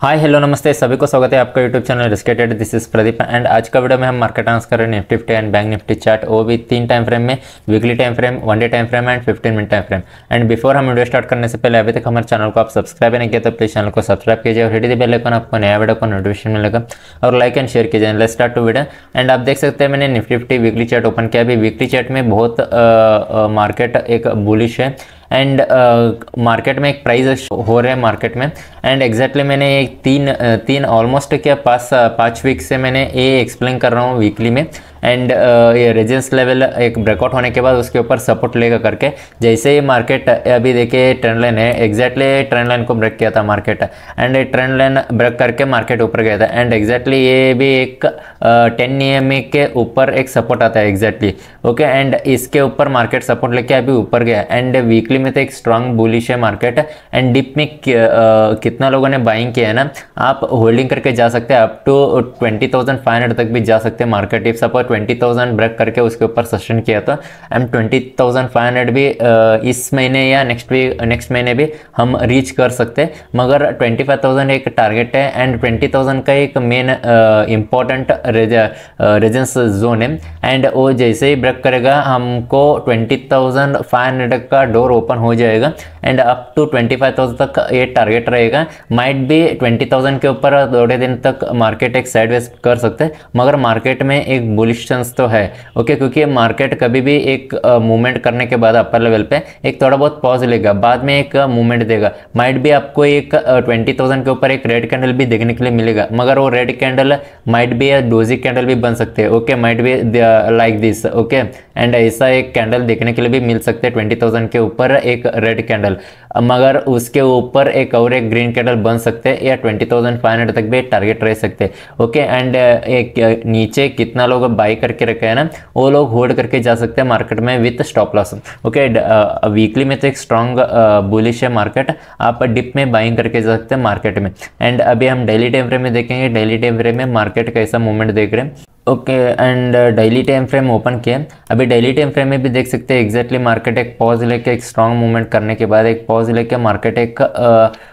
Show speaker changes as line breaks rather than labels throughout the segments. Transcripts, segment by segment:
hi hello नमस्ते सभी को स्वागत है आपका यूट्यूब चैनल रिस्केटेड दिस इज प्रदीप एंड आज का वीडियो में हम मार्केट आंस कर रहे हैं Nifty fifty and bank Nifty chart वो भी तीन टाइम फ्रेम में weekly time frame one day time frame and fifteen minute time frame and before हम वीडियो स्टार्ट करने से पहले अभी तक हमारे चैनल को आप सब्सक्राइब नहीं किया तो प्लीज चैनल को सब्सक्राइब कीजिए और हिडी बेलाइकन आपको नया वीडियो को नोटिफिकेशन मिलेगा और लाइक एंड शेयर कीजिए let start to video and आप देख सकते हैं मैंने Nifty fifty weekly chart open किया अभी वीकली चार्ट में बहुत मार्केट एक बुलिश है एंड मार्केट uh, में एक प्राइस हो रहा है मार्केट में एंड एग्जैक्टली मैंने एक तीन तीन ऑलमोस्ट क्या पास पाँच वीक से मैंने ये एक्सप्लेन कर रहा हूँ वीकली में एंड uh, ये रेजिडेंस लेवल एक ब्रेकआउट होने के बाद उसके ऊपर सपोर्ट लेगा करके जैसे ही मार्केट uh, अभी देखिए ट्रेंड लाइन है एग्जैक्टली ट्रेंड लाइन को ब्रेक किया था market and trend line break करके मार्केट ऊपर गया था एंड एग्जैक्टली ये भी एक टेन uh, ई के ऊपर एक सपोर्ट आता है एग्जैक्टली ओके एंड इसके ऊपर मार्केट सपोर्ट लेके अभी ऊपर गया एंड वीकली में तो एक स्ट्रांग बुलिश है मार्केट एंड डिप में कितना लोगों ने बाइंग किया है ना आप होल्डिंग करके जा सकते हैं up to twenty thousand five hundred तक भी जा सकते हैं market if suppose twenty thousand break करके उसके ऊपर सस्टेन किया था and twenty thousand five hundred भी इस महीने या नेक्स्ट भी नेक्स्ट महीने भी हम रीच कर सकते मगर ट्वेंटी फाइव थाउजेंड एक टारगेट है एंड ट्वेंटी थाउजेंड का एक मेन इंपॉर्टेंट रेजेंस जोन है एंड वो जैसे ही ब्रेक करेगा हमको ट्वेंटी थाउजेंड फाइव हंड्रेड का डोर ओपन हो जाएगा एंड अप टू 25,000 तक ये टारगेट रहेगा माइट भी 20,000 के ऊपर थोड़े दिन तक मार्केट एक वेस्ट कर सकते हैं मगर मार्केट में एक बुलिश चांस तो है ओके क्योंकि मार्केट कभी भी एक मूवमेंट करने के बाद अपर लेवल पे एक थोड़ा बहुत पॉज लेगा बाद में एक मूवमेंट देगा माइट भी आपको एक ट्वेंटी थाउजेंड के ऊपर एक रेड कैंडल भी देखने के लिए मिलेगा मगर वो रेड कैंडल माइट भी या डोजी कैंडल भी बन सकते हैं ओके माइट भी लाइक दिस ओके एंड ऐसा एक कैंडल देखने के लिए भी मिल सकते हैं ट्वेंटी थाउजेंड के ऊपर एक रेड कैंडल मगर उसके ऊपर एक और एक ग्रीन कैंडल बन सकते हैं या ट्वेंटी थाउजेंड फाइव हंड्रेड तक भी टारगेट रह सकते हैं ओके एंड uh, एक uh, नीचे कितना लोग बाई करके रखे हैं ना वो लोग होल्ड करके जा सकते हैं मार्केट में with stop loss okay weekly में तो एक स्ट्रॉन्ग बुलिश uh, है मार्केट आप डिप में बाइंग करके जा सकते हैं मार्केट में एंड अभी हम डेली टेम्परे में देखेंगे डेली टेम्परे में मार्केट कैसा मूवमेंट देख रहे हैं okay and daily time frame open किया अभी डेली टाइम फ्रेम में भी देख सकते हैं एग्जैक्टली मार्केट एक पॉज लेके एक स्ट्रॉन्ग मूवमेंट करने के बाद एक पॉज लेके मार्केट एक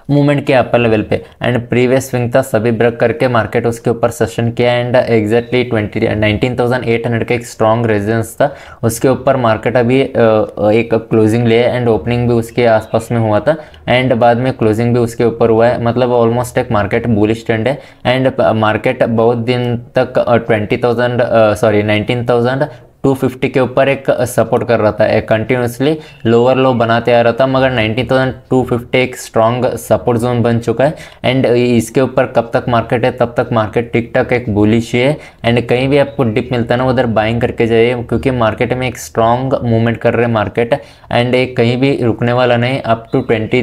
मूवमेंट किया अपर लेवल पे एंड प्रीवियस स्विंग था सभी ब्रेक करके मार्केट उसके ऊपर सेशन किया and exactly twenty nineteen thousand eight hundred का एक स्ट्रॉन्ग रेजिडेंस था उसके ऊपर मार्केट अभी uh, एक क्लोजिंग लिया एंड ओपनिंग भी उसके आसपास में हुआ था एंड बाद में क्लोजिंग भी उसके ऊपर हुआ है मतलब ऑलमोस्ट एक मार्केट बुलिश ट्रेंड है एंड मार्केट uh, बहुत दिन तक twenty uh, thousand sorry nineteen thousand two fifty के ऊपर एक सपोर्ट uh, कर रहा था एक कंटिन्यूसली लोअर लो बनाते आ रहा था मगर नाइनटीन थाउजेंड टू फिफ्टी एक स्ट्रॉन्ग सपोर्ट जोन बन चुका है एंड uh, इसके ऊपर कब तक मार्केट है तब तक मार्केट टिक ठाक एक बुलिश है एंड कहीं भी आपको डिप मिलता है ना उधर बाइंग करके जाइए क्योंकि मार्केट में एक स्ट्रॉन्ग मूवमेंट कर रहे मार्केट एंड एक कहीं भी रुकने वाला नहीं up to twenty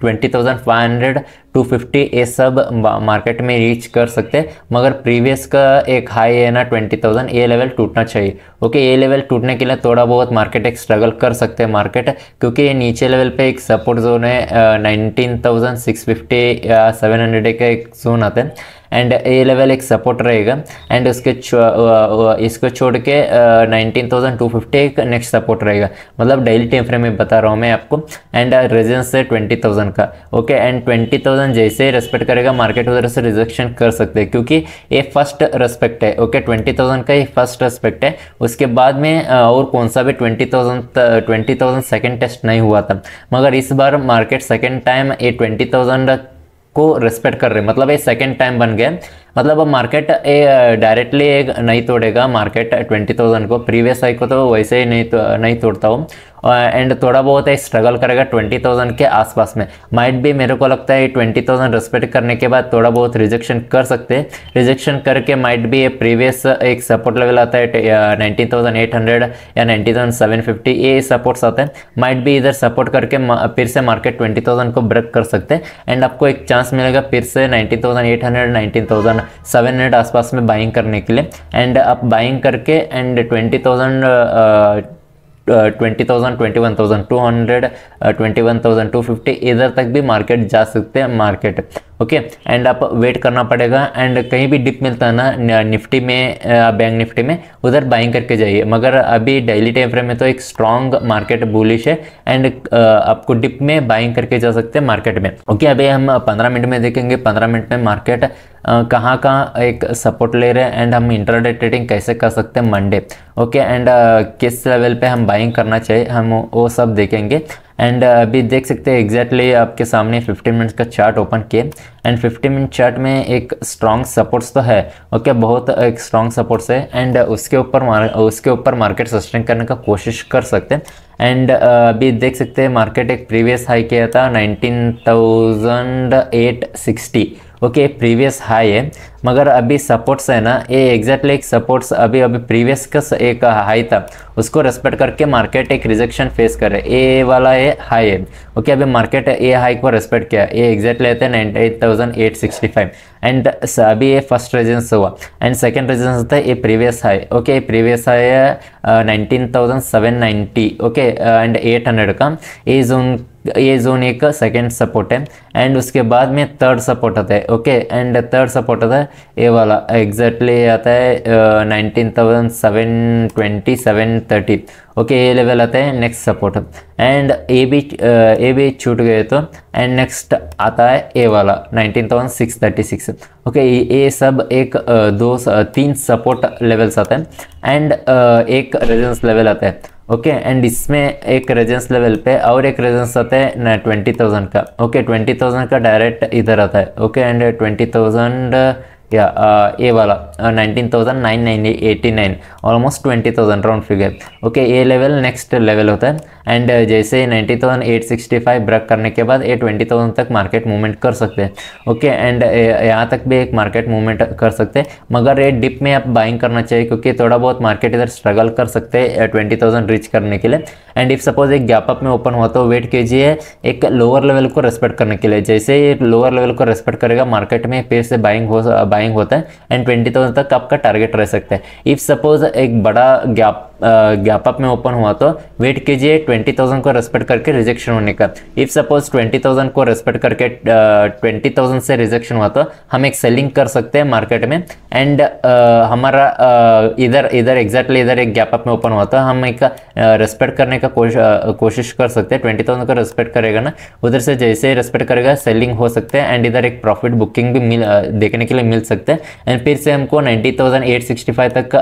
twenty thousand five hundred two fifty ये सब मार्केट में रीच कर सकते हैं मगर प्रीवियस का एक हाई है ना ट्वेंटी थाउजेंड ये लेवल टूटना चाहिए ओके ये लेवल टूटने के लिए थोड़ा बहुत मार्केट एक स्ट्रगल कर सकते हैं मार्केट क्योंकि ये नीचे लेवल पे एक सपोर्ट जोन है नाइनटीन थाउजेंड सिक्स फिफ्टी या सेवन हंड्रेड का एक जोन आता है एंड ए लेवल एक सपोर्ट रहेगा एंड उसके इसको छोड़ के नाइनटीन थाउजेंड टू फिफ्टी एक नेक्स्ट सपोर्ट रहेगा मतलब डेली टाइम फ्रेम में बता रहा हूँ मैं आपको एंड रेजेंस है ट्वेंटी थाउजेंड का ओके एंड ट्वेंटी थाउजेंड जैसे ही रेस्पेक्ट करेगा मार्केट उधर से रिजेक्शन कर सकते हैं क्योंकि ये फर्स्ट रेस्पेक्ट है ओके ट्वेंटी थाउजेंड का ही फर्स्ट रेस्पेक्ट है उसके बाद में और कौन सा भी twenty thousand twenty thousand second test नहीं हुआ था मगर इस बार मार्केट सेकेंड टाइम ये ट्वेंटी थाउजेंड को रिस्पेक्ट कर रहे हैं मतलब ये सेकेंड टाइम बन गए मतलब अब मार्केट ये डायरेक्टली नहीं तोड़ेगा मार्केट ट्वेंटी थाउजेंड को प्रीवियस हाई को तो वैसे ही नहीं तो, नहीं तोड़ता हूँ एंड थोड़ा बहुत स्ट्रगल करेगा ट्वेंटी थाउजेंड के आसपास में माइट भी मेरे को लगता है ट्वेंटी थाउजेंड रेस्पेक्ट करने के बाद थोड़ा बहुत रिजेक्शन कर सकते हैं रिजेक्शन करके माइट भी ये प्रीवियस एक सपोर्ट लेवल आता है नाइनटीन थाउजेंड एट हंड्रेड या नाइनटीन थाउजेंड सेवन फिफ्टी ये सपोर्ट्स आते हैं माइट भी इधर सपोर्ट करके फिर से मार्केट ट्वेंटी थाउजेंड को ब्रेक कर सकते हैं एंड आपको एक चांस मिलेगा फिर से nineteen thousand eight hundred nineteen thousand seven hundred आसपास में बाइंग करने के लिए एंड आप बाइंग करके and twenty thousand twenty two hundred twenty इधर तक भी मार्केट जा सकते हैं मार्केट ओके एंड आप वेट करना पड़ेगा एंड कहीं भी डिप मिलता है ना निफ्टी में बैंक निफ्टी में उधर बाइंग करके जाइए मगर अभी डेली टाइम फ्रेम में तो एक स्ट्रॉन्ग मार्केट बुलिश है एंड आपको डिप में बाइंग करके जा सकते हैं मार्केट में ओके okay, अभी हम पंद्रह मिनट में देखेंगे पंद्रह मिनट में मार्केट कहाँ कहाँ एक सपोर्ट ले रहे हैं एंड हम इंटरडे ट्रेडिंग कैसे कर सकते हैं मंडे ओके एंड किस लेवल पे हम बाइंग करना चाहिए हम वो सब देखेंगे एंड अभी देख सकते हैं एग्जैक्टली आपके सामने 15 मिनट्स का चार्ट ओपन किए एंड 15 मिनट चार्ट में एक स्ट्रॉन्ग सपोर्ट्स तो है ओके okay, बहुत एक स्ट्रांग सपोर्ट्स है एंड उसके ऊपर उसके ऊपर मार्केट सस्टेन करने का कोशिश कर सकते हैं एंड अभी देख सकते हैं मार्केट एक प्रीवियस हाई किया था nineteen thousand eight sixty okay previous high है मगर अभी सपोर्ट्स है ना ये एग्जैक्टली एक सपोर्ट्स अभी अभी प्रीवियस का एक हाई था उसको रेस्पेक्ट करके मार्केट एक रिजेक्शन फेस कर है ए वाला ये हाई है ओके अभी मार्केट ए हाई को रेस्पेक्ट किया ये एग्जैक्टली है ninety eight thousand eight sixty five and अभी ये फर्स्ट रेजिडेंस हुआ एंड सेकेंड रेजिडेंस होता है ये previous high okay previous high है nineteen thousand seven ninety okay and eight hundred का ये जोन ये जोन एक सेकेंड सपोर्ट है एंड उसके बाद में थर्ड सपोर्ट आता है ओके एंड थर्ड सपोर्ट आता है ये वाला एग्जैक्टली आता है nineteen thousand seven twenty seven thirty okay ये लेवल आता है नेक्स्ट सपोर्ट एंड ए भी ए भी छूट गए तो एंड नेक्स्ट आता है ए वाला सिक्स ओके ये सब एक uh, दो uh, तीन सपोर्ट लेवल्स आते हैं एंड एक रेजेंस लेवल आता है ओके uh, एंड इसमें एक रेजेंस लेवल पे और एक रेजेंस आता है ना ट्वेंटी थाउजेंड का ओके ट्वेंटी थाउजेंड का डायरेक्ट इधर आता है ओके एंड ट्वेंटी थाउजेंड या ए वाला nineteen thousand nine nine eighty nine almost twenty thousand round figure okay ये लेवल नेक्स्ट लेवल होता है एंड uh, जैसे ninety thousand eight sixty five break करने के बाद ये ट्वेंटी थाउजेंड तक मार्केट मूवमेंट कर सकते हैं ओके एंड uh, यहाँ तक भी एक मार्केट मूवमेंट कर सकते हैं मगर ये डिप में आप बाइंग करना चाहिए क्योंकि थोड़ा बहुत मार्केट इधर स्ट्रगल कर सकते हैं ट्वेंटी थाउजेंड रीच करने के लिए एंड इफ़ सपोज एक गैप अप में ओपन हुआ तो वेट कीजिए एक लोअर लेवल को रेस्पेक्ट करने के लिए जैसे ये लोअर लेवल को रेस्पेक्ट करेगा मार्केट में फिर से बाइंग हो बाइंग uh, होता है एंड ट्वेंटी थाउजेंड तक आपका टारगेट रह सकता है इफ़ सपोज एक बड़ा गैप गैप अप में ओपन हुआ तो वेट कीजिए 20,000 को रेस्पेक्ट करके रिजेक्शन होने का इफ़ सपोज 20,000 को रेस्पेक्ट करके ट्वेंटी थाउजेंड से रिजेक्शन हुआ तो हम एक सेलिंग कर सकते हैं मार्केट में एंड हमारा इधर इधर एग्जैक्टली इधर एक गैप अप में ओपन हुआ था तो हम एक रेस्पेक्ट करने का कोश, कोशिश कर सकते हैं ट्वेंटी थाउजेंड को रेस्पेक्ट करेगा ना उधर से जैसे रेस्पेक्ट करेगा सेलिंग हो सकते हैं एंड इधर एक प्रॉफिट बुकिंग भी मिल देखने के लिए मिल सकते हैं एंड फिर से हमको ninety thousand eight sixty five तक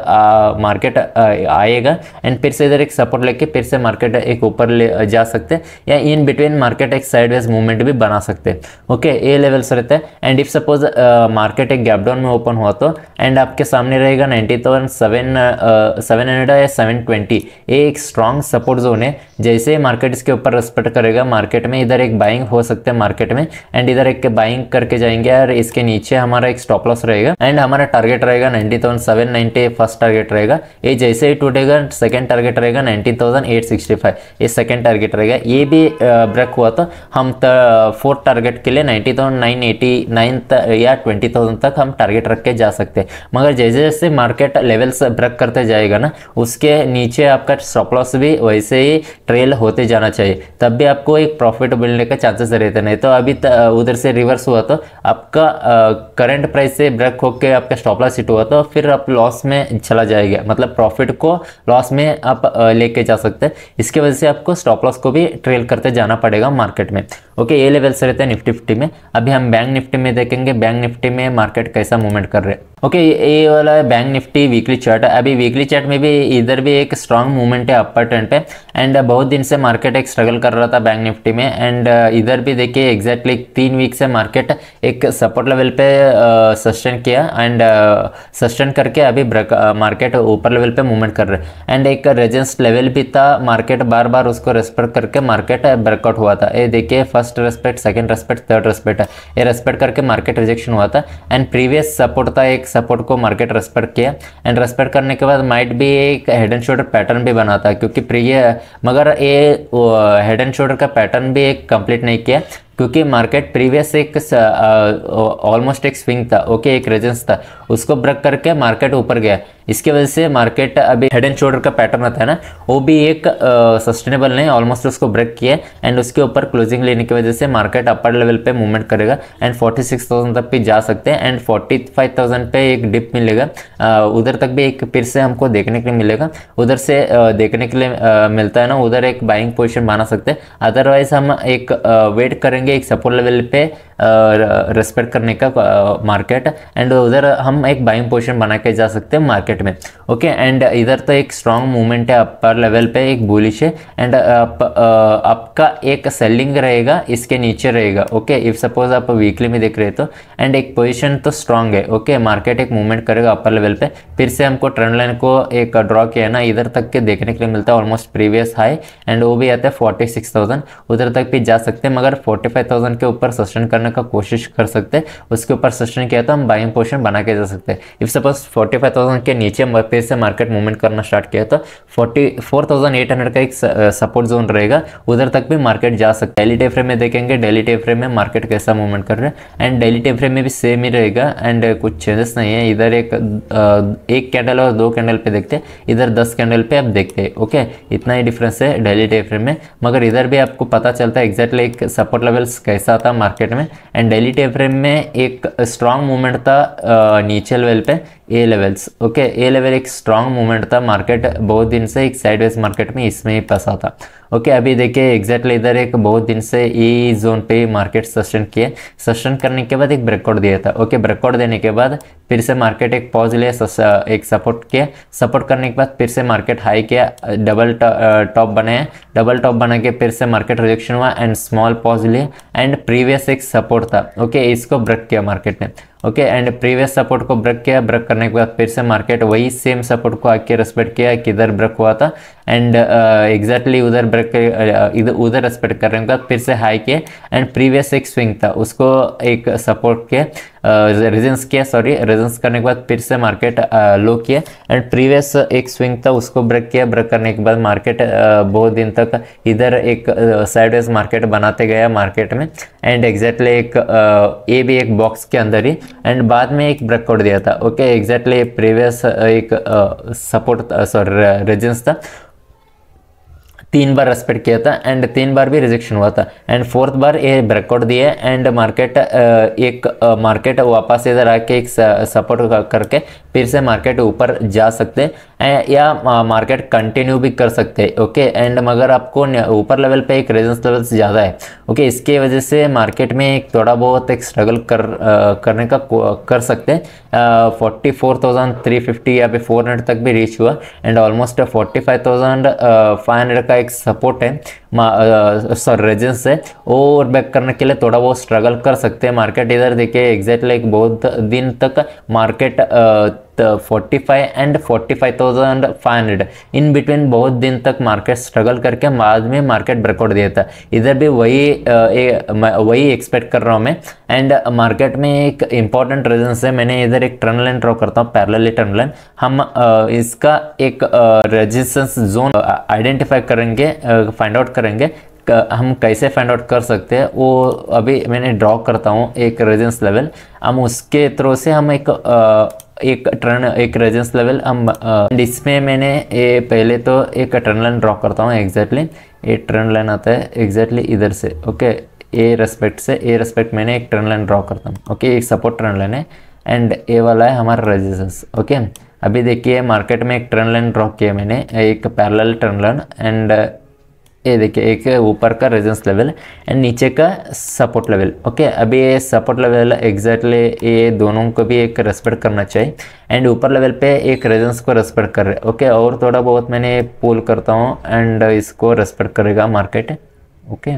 मार्केट uh, आएगा एंड फिर से इधर एक सपोर्ट लेके फिर से मार्केट एक ऊपर ले uh, जा सकते हैं या इन बिटवीन मार्केट एक साइडवेज मूवमेंट भी बना सकते हैं ओके ए लेवल्स रहते हैं एंड इफ सपोज मार्केट एक गैप डाउन में ओपन हुआ तो एंड आपके सामने रहेगा ninety thousand seven seven hundred या सेवन ट्वेंटी ये एक स्ट्रॉन्ग सपोर्ट जोन है जैसे मार्केट इसके ऊपर रेस्पेक्ट करेगा मार्केट में इधर एक बाइंग हो सकते हैं मार्केट में एंड इधर एक बाइंग करके जाएंगे और इसके नीचे हमारा एक स्टॉप लॉस रहेगा एंड हमारा टारगेट रहेगा ninety thousand seven ninety first target रहेगा रहेगा ये जैसे ही टूटेगा सेकेंड टारगेट रहेगा nineteen thousand eight sixty five ये सेकेंड टारगेट रहेगा ये भी ब्रेक हुआ तो हम फोर्थ टारगेट के लिए ninety thousand nine eighty nine या ट्वेंटी थाउजेंड तक हम टारगेट रख के जा सकते हैं मगर जैसे जैसे मार्केट लेवल्स ब्रेक करते जाएगा ना उसके नीचे आपका स्टॉप लॉस भी वैसे ही ट्रेल होते जाना चाहिए तब भी आपको एक प्रॉफिट मिलने का चांसेस रहते नहीं तो अभी उधर से रिवर्स हुआ तो आपका करंट प्राइस से ब्रेक होकर आपका स्टॉप लॉस हिट हुआ तो फिर आप लॉस में चला जाएगा गया मतलब प्रॉफिट को लॉस में आप लेके जा सकते हैं इसके वजह से आपको स्टॉप लॉस को भी ट्रेल करते जाना पड़ेगा मार्केट में ओके ये लेवल से रहते हैं निफ्टी फिफ्टी में अभी हम बैंक निफ्टी में देखेंगे बैंक निफ्टी में मार्केट कैसा मूवमेंट कर रहे हैं ओके ये वाला है बैंक निफ्टी वीकली चार्ट अभी वीकली चार्ट में भी इधर भी एक स्ट्रांग मूवमेंट है अपर ट्रेंड पे एंड uh, बहुत दिन से मार्केट एक स्ट्रगल कर रहा था बैंक निफ्टी में एंड uh, इधर भी देखिए एग्जैक्टली तीन वीक से मार्केट एक सपोर्ट लेवल पे सस्टेन uh, किया एंड सस्टेन करके अभी मार्केट ऊपर लेवल पे मूवमेंट कर रहे एंड एक रेजेंस लेवल भी था मार्केट बार बार उसको रेस्पेक्ट करके मार्केट ब्रेकआउट हुआ था ये देखिए first respect second respect third respect ये रेस्पेक्ट करके मार्केट रिजेक्शन हुआ था एंड प्रीवियस सपोर्ट था एक सपोर्ट को मार्केट रेस्पेक्ट किया एंड रेस्पेक्ट करने के बाद माइट भी एक हेड एंड शोल्डर पैटर्न भी बना था क्योंकि प्रिय मगर ये हेड एंड शोल्डर का पैटर्न भी एक कंप्लीट नहीं किया क्योंकि मार्केट प्रीवियस एक ऑलमोस्ट एक स्विंग था ओके एक रेजेंस था उसको ब्रेक करके मार्केट ऊपर गया इसकी वजह से मार्केट अभी हेड एंड शोल्डर का पैटर्न आता है ना वो भी एक सस्टेनेबल नहीं ऑलमोस्ट उसको ब्रेक किया एंड उसके ऊपर क्लोजिंग लेने की वजह से मार्केट अपर लेवल पे मूवमेंट करेगा एंड 46,000 तक भी जा सकते हैं एंड 45,000 पे एक डिप मिलेगा उधर तक भी एक फिर से हमको देखने के लिए मिलेगा उधर से देखने के लिए मिलता है ना उधर एक बाइंग पोजिशन बना सकते हैं अदरवाइज हम एक वेट करेंगे करेंगे एक सपोर्ट लेवल पे रेस्पेक्ट करने का मार्केट एंड उधर हम एक बाइंग पोजिशन बना के जा सकते हैं मार्केट में ओके एंड इधर तो एक स्ट्रॉन्ग मूवमेंट है अपर लेवल पे एक बुलिश है एंड आप, आपका एक सेलिंग रहेगा इसके नीचे रहेगा ओके इफ़ सपोज आप वीकली में देख रहे हो तो एंड एक पोजिशन तो स्ट्रांग है ओके मार्केट एक मूवमेंट करेगा अपर लेवल पे फिर से हमको ट्रेंड लाइन को एक ड्रॉ किया ना इधर तक के देखने के लिए मिलता है ऑलमोस्ट प्रीवियस हाई एंड वो भी आता है फोर्टी सिक्स थाउजेंड उधर तक भी जा सकते हैं मगर फोर्टी फाइव थाउजेंड के ऊपर सस्टेन करना करने का कोशिश कर सकते हैं उसके ऊपर सस्टेन किया तो हम बाइंग पोजिशन बना के जा सकते हैं इफ सपोज फोर्टी के नीचे फिर से मार्केट मूवमेंट करना स्टार्ट किया तो फोर्टी का एक सपोर्ट जोन रहेगा उधर तक भी मार्केट जा सकता है डेली टे फ्रेम में देखेंगे डेली टे फ्रेम में मार्केट कैसा मूवमेंट कर रहा है एंड डेली टे फ्रेम में भी सेम ही रहेगा एंड कुछ चेंजेस नहीं है इधर एक एक कैंडल और दो कैंडल पे देखते हैं इधर दस कैंडल पे आप देखते हैं ओके इतना ही डिफरेंस है डेली टे फ्रेम में मगर इधर भी आपको पता चलता है एग्जैक्टली एक सपोर्ट लेवल्स कैसा था मार्केट में एंड डेली टाइम फ्रेम में एक स्ट्रांग uh, मूवमेंट था नीचे uh, लेवल पे ए लेवल्स ओके ए लेवल एक स्ट्रांग मूवमेंट था मार्केट बहुत दिन से एक साइडवेज मार्केट में इसमें ही फंसा था ओके अभी देखिए एग्जैक्टली इधर एक बहुत दिन से ई e जोन पे मार्केट सस्टेन किए सस्टेन करने के बाद एक ब्रेकआउट दिया था ओके ब्रेकआउट देने के बाद फिर से मार्केट एक पॉज लिया एक सपोर्ट किया सपोर्ट करने के बाद फिर से मार्केट हाई किया डबल टॉप बनाया डबल टॉप बना के फिर से मार्केट रिजेक्शन हुआ एंड स्मॉल पॉज लिया एंड प्रीवियस एक सपोर्ट था ओके इसको ब्रेक किया मार्केट ने ओके एंड प्रीवियस सपोर्ट को ब्रेक किया ब्रेक करने के बाद फिर से मार्केट वही सेम सपोर्ट को आके रेस्पेक्ट किया किधर ब्रेक हुआ था एंड एग्जैक्टली uh, उधर ब्रेक uh, इधर उधर रेस्पेक्ट करने के बाद फिर से हाई किया एंड प्रीवियस एक स्विंग था उसको एक सपोर्ट के रीजेंस किया सॉरी रीजेंस करने के बाद फिर से मार्केट लो uh, किया एंड प्रीवियस एक स्विंग था उसको ब्रेक किया ब्रेक करने के बाद मार्केट uh, बहुत दिन तक इधर एक साइडवेज uh, मार्केट बनाते गया मार्केट में एंड एग्जैक्टली एक ये भी एक बॉक्स के अंदर ही एंड बाद में एक ब्रेकआउट दिया था ओके एग्जैक्टली प्रीवियस एक सपोर्ट सॉरी रिजेंस था तीन बार रेस्पेक्ट किया था एंड तीन बार भी रिजेक्शन हुआ था एंड फोर्थ बार ये ब्रेकआउट दिए एंड मार्केट एक मार्केट वापस इधर आके एक सपोर्ट करके फिर से मार्केट ऊपर जा सकते हैं या मार्केट कंटिन्यू भी कर सकते हैं ओके एंड मगर आपको ऊपर लेवल पे एक रेजेंस लेवल से ज़्यादा है ओके इसके वजह से मार्केट में एक थोड़ा बहुत एक स्ट्रगल कर करने का कर सकते हैं forty four thousand three fifty या फिर फोर हंड्रेड तक भी रीच हुआ and almost forty five thousand five hundred का एक like support time sorry resistance है और बैक करने के लिए थोड़ा बहुत स्ट्रगल कर सकते हैं मार्केट इधर देखिए एग्जैक्टली एक बहुत दिन तक market forty five and forty five thousand five hundred in between बहुत दिन तक मार्केट स्ट्रगल करके बाद में मार्केट ब्रेकआउट दिया था इधर भी वही ए, वही एक्सपेक्ट कर रहा हूँ मैं एंड मार्केट में एक इंपॉर्टेंट रीजन है मैंने इधर एक टर्न लाइन ड्रॉ करता हूँ पैरेलली टर्न लाइन हम इसका एक रेजिस्टेंस जोन आइडेंटिफाई करेंगे फाइंड आउट करेंगे करेंगे हम कैसे फाइंड आउट कर सकते हैं वो अभी मैंने ड्रॉ करता हूँ एक रेजेंस लेवल हम उसके थ्रो से हम एक एक टर्न एक रेजेंस लेवल हम डिस्प्ले मैंने ये पहले तो एक टर्न लाइन ड्रॉ करता हूँ एग्जैक्टली ये टर्न लाइन आता है एग्जैक्टली इधर से ओके ए रेस्पेक्ट से ए रेस्पेक्ट मैंने एक टर्न लाइन ड्रॉ करता हूँ ओके एक सपोर्ट टर्न लाइन है एंड ए वाला है हमारा रेजिस्टेंस ओके अभी देखिए मार्केट में एक टर्न लाइन ड्रॉ किया मैंने एक पैरेलल टर्न लाइन एंड ये देखिए एक ऊपर का रेजेंस लेवल एंड नीचे का सपोर्ट लेवल ओके अभी ये सपोर्ट लेवल एग्जैक्टली ये दोनों को भी एक रेस्पेक्ट करना चाहिए एंड ऊपर लेवल पे एक रेजेंस को रेस्पेक्ट कर रहे ओके और थोड़ा बहुत मैंने पुल करता हूँ एंड इसको रेस्पेक्ट करेगा मार्केट ओके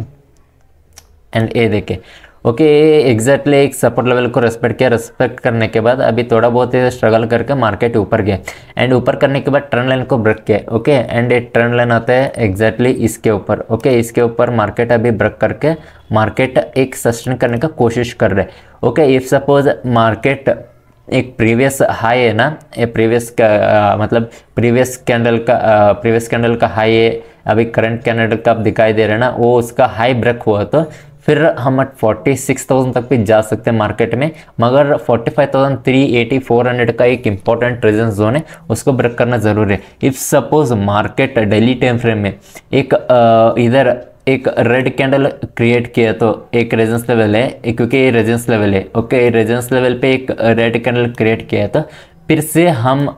एंड ये देखिए ओके एग्जैक्टली एक सपोर्ट लेवल को रेस्पेक्ट किया रेस्पेक्ट करने के बाद अभी थोड़ा बहुत स्ट्रगल करके मार्केट ऊपर गए एंड ऊपर करने के बाद ट्रेंड लाइन को ब्रेक किया ओके एंड एक ट्रेंड लाइन आता है एग्जैक्टली इसके ऊपर ओके इसके ऊपर मार्केट अभी ब्रेक करके मार्केट एक सस्टेन करने का कोशिश कर रहे ओके इफ़ सपोज मार्केट एक प्रीवियस हाई है ना ये प्रीवियस का मतलब प्रीवियस कैंडल का प्रीवियस कैंडल का हाई है अभी करंट कैंडल का आप दिखाई दे रहे हैं ना वो उसका हाई ब्रेक हुआ तो फिर हम फोर्टी सिक्स थाउजेंड तक भी जा सकते हैं मार्केट में मगर forty five thousand three eighty four hundred का एक इंपॉर्टेंट रेजेंस जोन है उसको ब्रेक करना ज़रूरी है if suppose market daily time frame में एक इधर एक रेड कैंडल क्रिएट किया तो एक रेजेंस लेवल है क्योंकि ये रेजेंस लेवल है ओके रेजेंस लेवल पे एक रेड कैंडल क्रिएट किया तो फिर से हम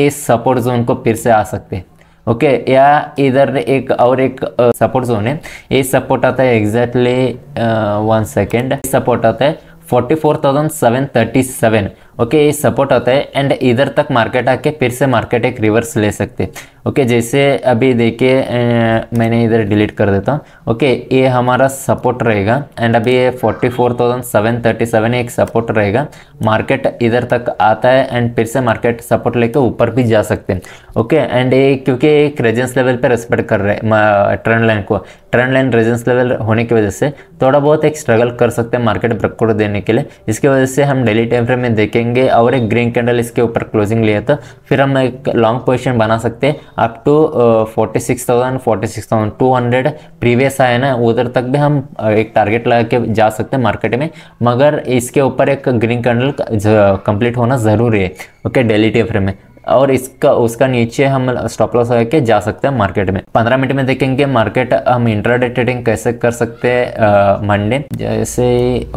ए सपोर्ट जोन को फिर से आ सकते हैं ओके या इधर एक और एक सपोर्ट जोन है ये सपोर्ट आता है एग्जैक्टली वन सेकेंड सपोर्ट आता है forty four thousand seven thirty seven okay ये सपोर्ट होता है एंड इधर तक मार्केट आके फिर से मार्केट एक रिवर्स ले सकते ओके जैसे अभी देखिए मैंने इधर डिलीट कर देता हूँ ओके ये हमारा सपोर्ट रहेगा एंड अभी ये forty four thousand seven thirty seven एक सपोर्ट रहेगा मार्केट इधर तक आता है एंड फिर से मार्केट सपोर्ट लेके ऊपर भी जा सकते हैं ओके एंड ये क्योंकि एक रेजेंस लेवल पर रेस्पेक्ट कर रहे हैं ट्रेंड लाइन को ट्रेंड लाइन रेजेंस लेवल होने की वजह से थोड़ा बहुत एक स्ट्रगल कर सकते हैं मार्केट ब्रेकआउट देने के लिए इसकी वजह से हम डेली टाइम फ्रेम में देखेंगे लेंगे और एक ग्रीन कैंडल इसके ऊपर क्लोजिंग लिया था फिर हम एक लॉन्ग पोजिशन बना सकते up to forty six thousand forty six thousand two hundred previous आया ना उधर तक भी हम uh, एक टारगेट लगा के जा सकते हैं मार्केट में मगर इसके ऊपर एक ग्रीन कैंडल कंप्लीट होना ज़रूरी है ओके डेली टी फ्रेम में और इसका उसका नीचे हम स्टॉप लॉस लगा के जा सकते हैं मार्केट में पंद्रह मिनट में देखेंगे मार्केट हम इंटरडे ट्रेडिंग कैसे कर सकते हैं मंडे जैसे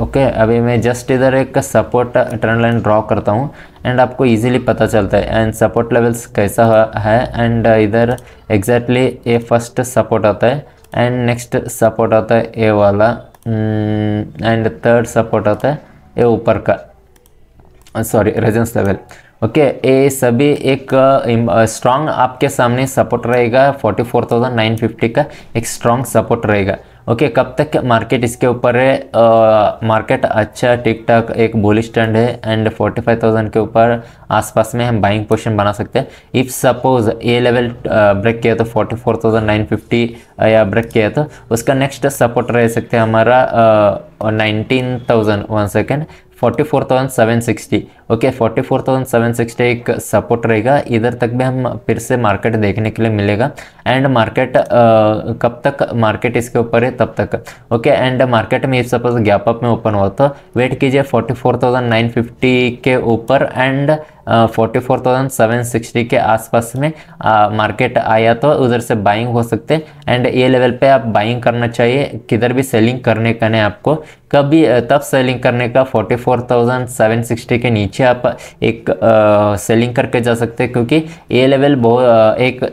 ओके अभी मैं जस्ट इधर एक सपोर्ट ट्रेंड लाइन ड्रॉ करता हूँ एंड आपको इजीली पता चलता है एंड सपोर्ट लेवल्स कैसा है एंड इधर एग्जैक्टली ये फर्स्ट सपोर्ट आता है एंड नेक्स्ट सपोर्ट आता है ए वाला एंड थर्ड सपोर्ट आता है ए ऊपर का सॉरी रेजेंस लेवल ओके ये सभी एक स्ट्रांग आपके सामने सपोर्ट रहेगा 44,950 का एक स्ट्रांग सपोर्ट रहेगा ओके okay, कब तक मार्केट इसके ऊपर है मार्केट अच्छा टिक टाक एक बुलिश स्टैंड है एंड 45,000 के ऊपर आसपास में हम बाइंग पोजीशन बना सकते हैं if suppose a level break किया तो 44,950 या ब्रेक किया तो उसका नेक्स्ट सपोर्ट रह सकते हैं हमारा nineteen thousand one second forty four thousand seven sixty okay forty four thousand seven sixty एक सपोर्ट रहेगा इधर तक भी हम फिर से मार्केट देखने के लिए मिलेगा एंड मार्केट कब तक मार्केट इसके ऊपर है तब तक ओके एंड मार्केट में इस सपोज गैप अप में ओपन हुआ तो वेट कीजिए forty four thousand nine fifty के ऊपर and forty four thousand seven sixty के आसपास में मार्केट आया तो उधर से बाइंग हो सकते हैं एंड ये लेवल पे आप बाइंग करना चाहिए किधर भी सेलिंग करने का नहीं आपको कभी तब सेलिंग करने का 44,760 के नीचे आप एक आ, सेलिंग करके जा सकते हैं क्योंकि ये लेवल बहुत एक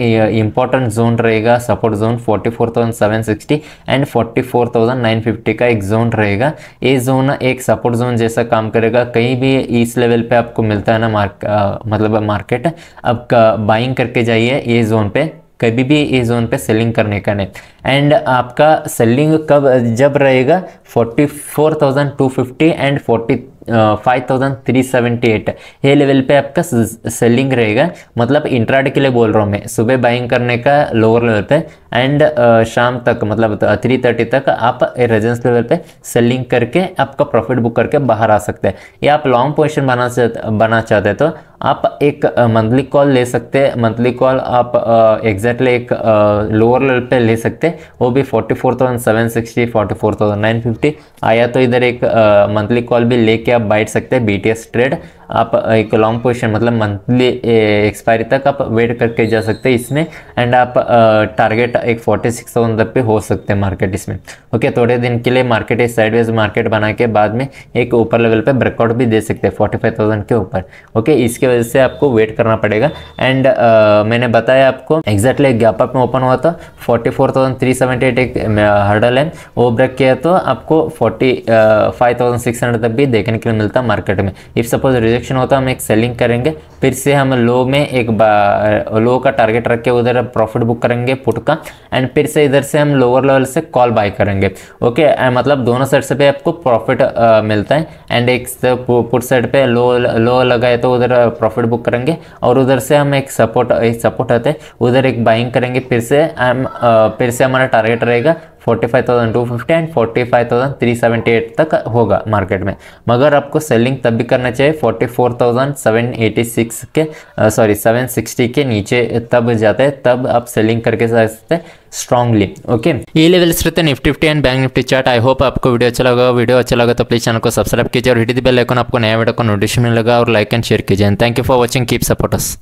इम्पॉर्टेंट जोन रहेगा सपोर्ट जोन 44,760 एंड 44,950 का एक जोन रहेगा ये जोन एक सपोर्ट जोन जैसा काम करेगा कहीं भी इस लेवल पे आपको मिलता है ना मार्क मतलब मार्केट अब बाइंग करके जाइए ये जोन पे कभी भी ये जोन पे सेलिंग करने का नहीं एंड आपका सेलिंग कब जब रहेगा forty four thousand two fifty and forty five thousand three seventy eight ये लेवल पे आपका सेलिंग रहेगा मतलब इंट्राडे के लिए बोल रहा हूँ मैं सुबह बाइंग करने का लोअर लेवल पे एंड uh, शाम तक मतलब थ्री uh, थर्टी तक आप रेजेंस लेवल पे सेलिंग करके आपका प्रॉफिट बुक करके बाहर आ सकते हैं या आप लॉन्ग पोजिशन बना बना चाहते हैं तो आप एक मंथली uh, कॉल ले सकते हैं मंथली कॉल आप एग्जैक्टली एक लोअर लेवल पे ले सकते हैं वो भी forty four thousand seven sixty forty four thousand nine fifty आया तो इधर एक मंथली कॉल भी लेके आप बैठ सकते हैं बी टी एस ट्रेड आप एक लॉन्ग पोजिशन मतलब मंथली एक्सपायरी तक आप वेट करके जा सकते हैं इसमें एंड आप टारगेट एक फोर्टी सिक्स थाउजेंड तक पे हो सकते हैं मार्केट इसमें ओके थोड़े दिन के लिए मार्केट एक साइडवेज मार्केट बना के बाद में एक ऊपर लेवल पे ब्रेकआउट भी दे सकते हैं फोर्टी फाइव थाउजेंड के ऊपर ओके इसके वजह से आपको वेट करना पड़ेगा एंड uh, मैंने बताया आपको एग्जैक्टली एक गैप अप में ओपन हुआ था forty four thousand three seventy eight एक हर्डल है वो ब्रेक किया तो आपको forty five thousand six hundred तक भी देखने के लिए मिलता मार्केट में इफ़ सपोज रिजेक्शन होता है हम एक सेलिंग करेंगे फिर से हम लो में एक लो का टारगेट रख के उधर प्रॉफिट बुक करेंगे पुट का एंड फिर से इधर से हम लोअर लेवल से कॉल बाय करेंगे ओके मतलब दोनों साइड से पे आपको प्रॉफिट मिलता है एंड एक पुट साइड पे लो लो लगाए तो उधर प्रॉफिट बुक करेंगे और उधर से हम एक सपोर्ट एक सपोर्ट आते हैं उधर एक बाइंग करेंगे फिर से हम फिर से हमारा टारगेट रहेगा forty five thousand two fifty and forty five thousand three seventy eight तक होगा मार्केट में मगर आपको सेलिंग तब भी करना चाहिए forty four thousand seven eighty six के सॉरी सेवन सिक्सटी के नीचे तब जाते हैं तब आप सेलिंग करके सकते हैं स्ट्रॉन्गली ओके ये लेवल्स रहते हैं Nifty fifty and bank Nifty chart I hope आपको वीडियो अच्छा लगा वीडियो अच्छा लगा तो प्लीज चैनल को सब्सक्राइब कीजिए और हिट दी बेल आइकन आपको नया वीडियो को नोटिफिकेशन मिलेगा और लाइक एंड शेयर कीजिए thank you for watching keep sports